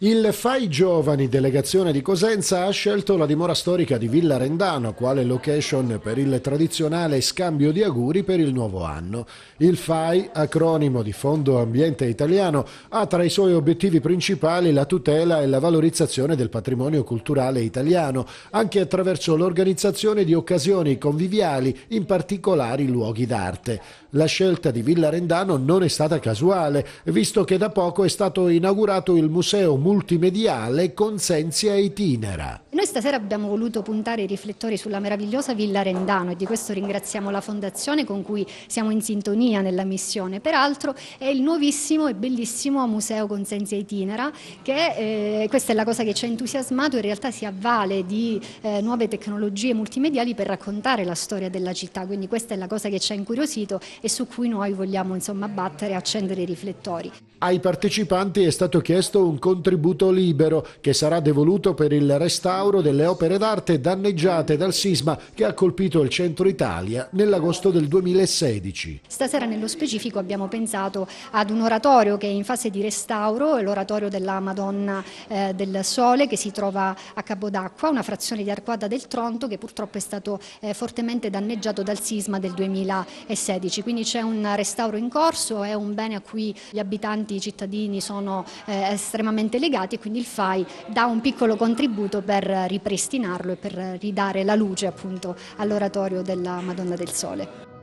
Il Fai Giovani, delegazione di Cosenza, ha scelto la dimora storica di Villa Rendano quale location per il tradizionale scambio di auguri per il nuovo anno. Il Fai, acronimo di Fondo Ambiente Italiano, ha tra i suoi obiettivi principali la tutela e la valorizzazione del patrimonio culturale italiano, anche attraverso l'organizzazione di occasioni conviviali, in particolari luoghi d'arte. La scelta di Villa Rendano non è stata casuale, visto che da poco è stato inaugurato il Museo multimediale Consenzia Itinera. Noi stasera abbiamo voluto puntare i riflettori sulla meravigliosa Villa Rendano e di questo ringraziamo la Fondazione con cui siamo in sintonia nella missione. Peraltro è il nuovissimo e bellissimo museo Consenzia Itinera che eh, questa è la cosa che ci ha entusiasmato, e in realtà si avvale di eh, nuove tecnologie multimediali per raccontare la storia della città, quindi questa è la cosa che ci ha incuriosito e su cui noi vogliamo insomma battere e accendere i riflettori. Ai partecipanti è stato chiesto un contributo contributo libero che sarà devoluto per il restauro delle opere d'arte danneggiate dal sisma che ha colpito il centro Italia nell'agosto del 2016. Stasera nello specifico abbiamo pensato ad un oratorio che è in fase di restauro, l'oratorio della Madonna eh, del Sole che si trova a Capodacqua, una frazione di Arquada del Tronto che purtroppo è stato eh, fortemente danneggiato dal sisma del 2016. Quindi c'è un restauro in corso, è un bene a cui gli abitanti, i cittadini sono eh, estremamente legati collegati e quindi il FAI dà un piccolo contributo per ripristinarlo e per ridare la luce appunto all'oratorio della Madonna del Sole.